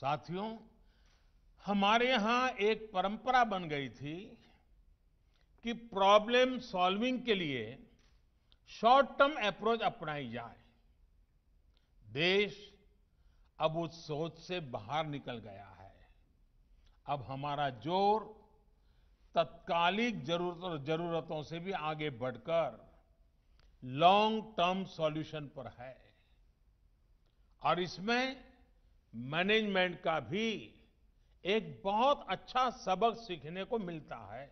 साथियों हमारे यहां एक परंपरा बन गई थी कि प्रॉब्लम सॉल्विंग के लिए शॉर्ट टर्म अप्रोच अपनाई जाए देश अब उस सोच से बाहर निकल गया है अब हमारा जोर तत्कालिक जरूरत जरूरतों से भी आगे बढ़कर लॉन्ग टर्म सॉल्यूशन पर है और इसमें मैनेजमेंट का भी एक बहुत अच्छा सबक सीखने को मिलता है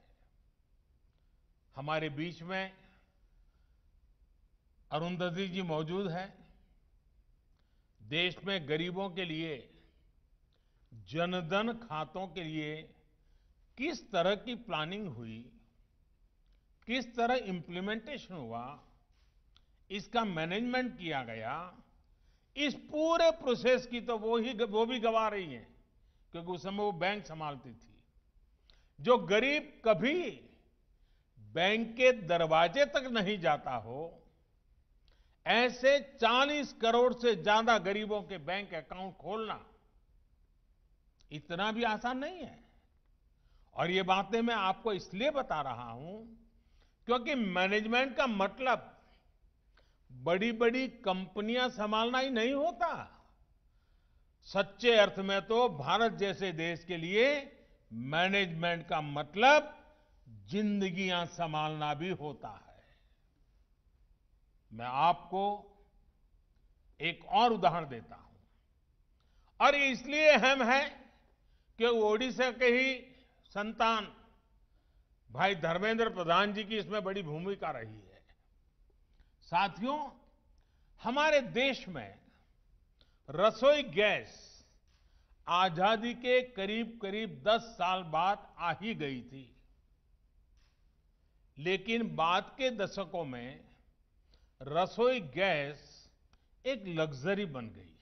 हमारे बीच में अरुंधति जी मौजूद हैं देश में गरीबों के लिए जनधन खातों के लिए किस तरह की प्लानिंग हुई किस तरह इंप्लीमेंटेशन हुआ इसका मैनेजमेंट किया गया इस पूरे प्रोसेस की तो वो ही वो भी गवा रही है क्योंकि उस समय वो बैंक संभालती थी जो गरीब कभी बैंक के दरवाजे तक नहीं जाता हो ऐसे 40 करोड़ से ज्यादा गरीबों के बैंक अकाउंट खोलना इतना भी आसान नहीं है और ये बातें मैं आपको इसलिए बता रहा हूं क्योंकि मैनेजमेंट का मतलब बड़ी बड़ी कंपनियां संभालना ही नहीं होता सच्चे अर्थ में तो भारत जैसे देश के लिए मैनेजमेंट का मतलब जिंदगियां संभालना भी होता है मैं आपको एक और उदाहरण देता हूं और इसलिए अहम है कि ओडिशा के ही संतान भाई धर्मेंद्र प्रधान जी की इसमें बड़ी भूमिका रही है साथियों हमारे देश में रसोई गैस आजादी के करीब करीब 10 साल बाद आ ही गई थी लेकिन बाद के दशकों में रसोई गैस एक लग्जरी बन गई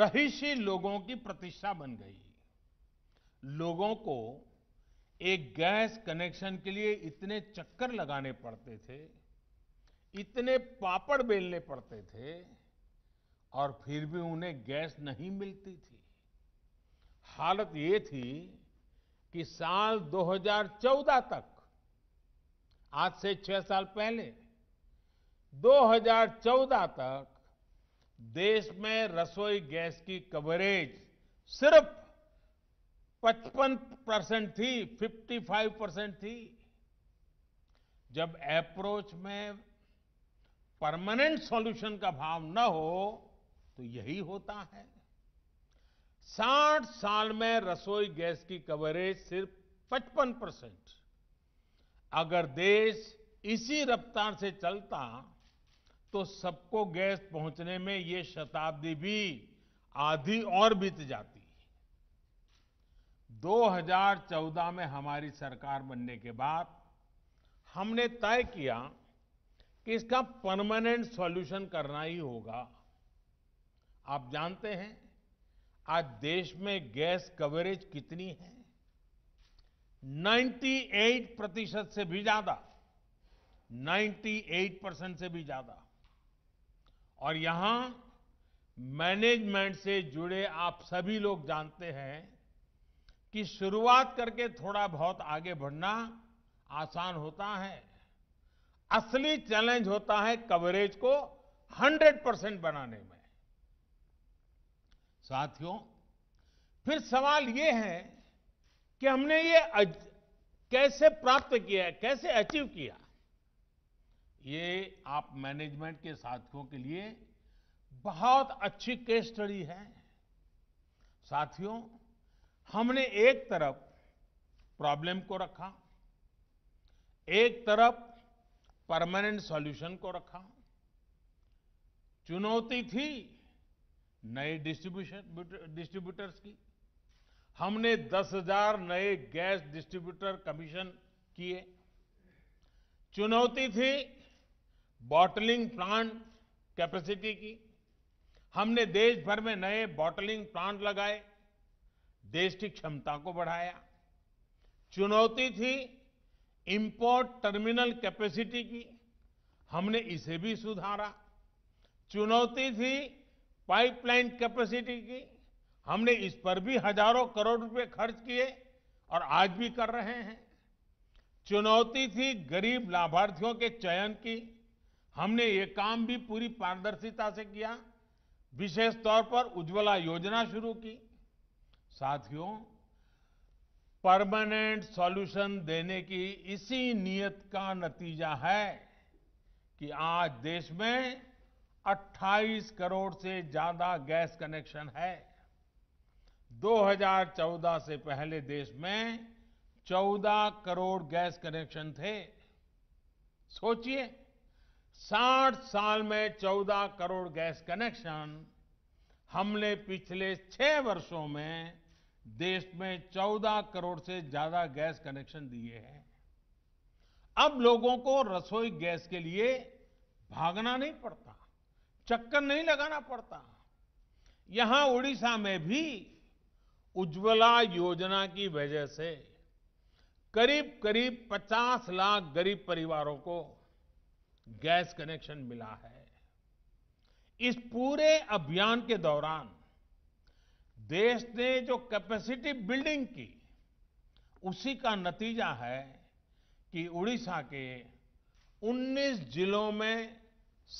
रहीशी लोगों की प्रतिष्ठा बन गई लोगों को एक गैस कनेक्शन के लिए इतने चक्कर लगाने पड़ते थे इतने पापड़ बेलने पड़ते थे और फिर भी उन्हें गैस नहीं मिलती थी हालत ये थी कि साल 2014 तक आज से छह साल पहले 2014 तक देश में रसोई गैस की कवरेज सिर्फ 55 परसेंट थी 55 परसेंट थी जब अप्रोच में परमानेंट सॉल्यूशन का भाव न हो तो यही होता है 60 साल में रसोई गैस की कवरेज सिर्फ 55 परसेंट अगर देश इसी रफ्तार से चलता तो सबको गैस पहुंचने में ये शताब्दी भी आधी और बीत जाती 2014 में हमारी सरकार बनने के बाद हमने तय किया कि इसका परमानेंट सॉल्यूशन करना ही होगा आप जानते हैं आज देश में गैस कवरेज कितनी है 98 प्रतिशत से भी ज्यादा 98 परसेंट से भी ज्यादा और यहां मैनेजमेंट से जुड़े आप सभी लोग जानते हैं कि शुरुआत करके थोड़ा बहुत आगे बढ़ना आसान होता है असली चैलेंज होता है कवरेज को 100 परसेंट बनाने में साथियों फिर सवाल यह है कि हमने ये अज, कैसे प्राप्त किया कैसे अचीव किया ये आप मैनेजमेंट के साथियों के लिए बहुत अच्छी केस स्टडी है साथियों हमने एक तरफ प्रॉब्लम को रखा एक तरफ परमानेंट सॉल्यूशन को रखा चुनौती थी नए डिस्ट्रीब्यूशन डिस्ट्रीब्यूटर्स की हमने 10,000 नए गैस डिस्ट्रीब्यूटर कमीशन किए चुनौती थी बॉटलिंग प्लांट कैपेसिटी की हमने देश भर में नए बॉटलिंग प्लांट लगाए देश की क्षमता को बढ़ाया चुनौती थी इम्पोर्ट टर्मिनल कैपेसिटी की हमने इसे भी सुधारा चुनौती थी पाइपलाइन कैपेसिटी की हमने इस पर भी हजारों करोड़ रुपए खर्च किए और आज भी कर रहे हैं चुनौती थी गरीब लाभार्थियों के चयन की हमने ये काम भी पूरी पारदर्शिता से किया विशेष तौर पर उज्ज्वला योजना शुरू की साथियों परमानेंट सॉल्यूशन देने की इसी नियत का नतीजा है कि आज देश में 28 करोड़ से ज्यादा गैस कनेक्शन है 2014 से पहले देश में 14 करोड़ गैस कनेक्शन थे सोचिए 60 साल में 14 करोड़ गैस कनेक्शन हमने पिछले छह वर्षों में देश में 14 करोड़ से ज्यादा गैस कनेक्शन दिए हैं अब लोगों को रसोई गैस के लिए भागना नहीं पड़ता चक्कर नहीं लगाना पड़ता यहां ओडिशा में भी उज्ज्वला योजना की वजह से करीब करीब 50 लाख गरीब परिवारों को गैस कनेक्शन मिला है इस पूरे अभियान के दौरान देश ने जो कैपेसिटी बिल्डिंग की उसी का नतीजा है कि उड़ीसा के 19 जिलों में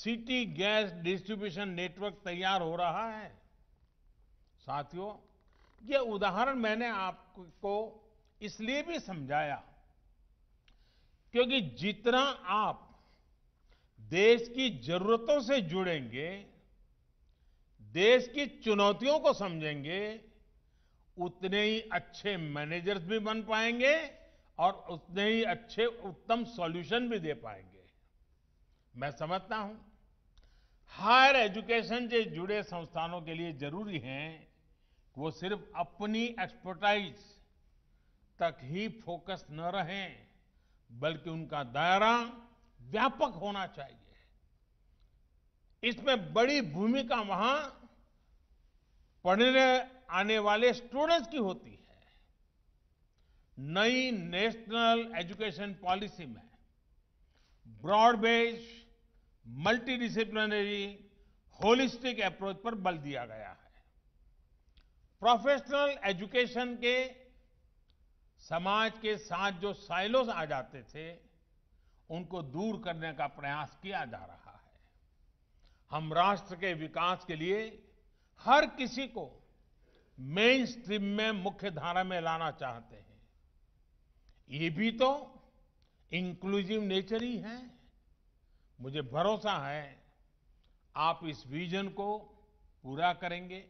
सिटी गैस डिस्ट्रीब्यूशन नेटवर्क तैयार हो रहा है साथियों ये उदाहरण मैंने आपको इसलिए भी समझाया क्योंकि जितना आप देश की जरूरतों से जुड़ेंगे देश की चुनौतियों को समझेंगे उतने ही अच्छे मैनेजर्स भी बन पाएंगे और उतने ही अच्छे उत्तम सॉल्यूशन भी दे पाएंगे मैं समझता हूं हायर एजुकेशन से जुड़े संस्थानों के लिए जरूरी है कि वो सिर्फ अपनी एक्सपर्टाइज तक ही फोकस न रहें बल्कि उनका दायरा व्यापक होना चाहिए इसमें बड़ी भूमिका वहां पढ़ने आने वाले स्टूडेंट्स की होती है नई नेशनल एजुकेशन पॉलिसी में broad based multidisciplinary holistic approach पर बल दिया गया है प्रोफेशनल एजुकेशन के समाज के साथ जो साइलोस आ जाते थे उनको दूर करने का प्रयास किया जा रहा है हम राष्ट्र के विकास के लिए हर किसी को मेन स्ट्रीम में मुख्य धारा में लाना चाहते हैं ये भी तो इंक्लूसिव नेचर ही है मुझे भरोसा है आप इस विजन को पूरा करेंगे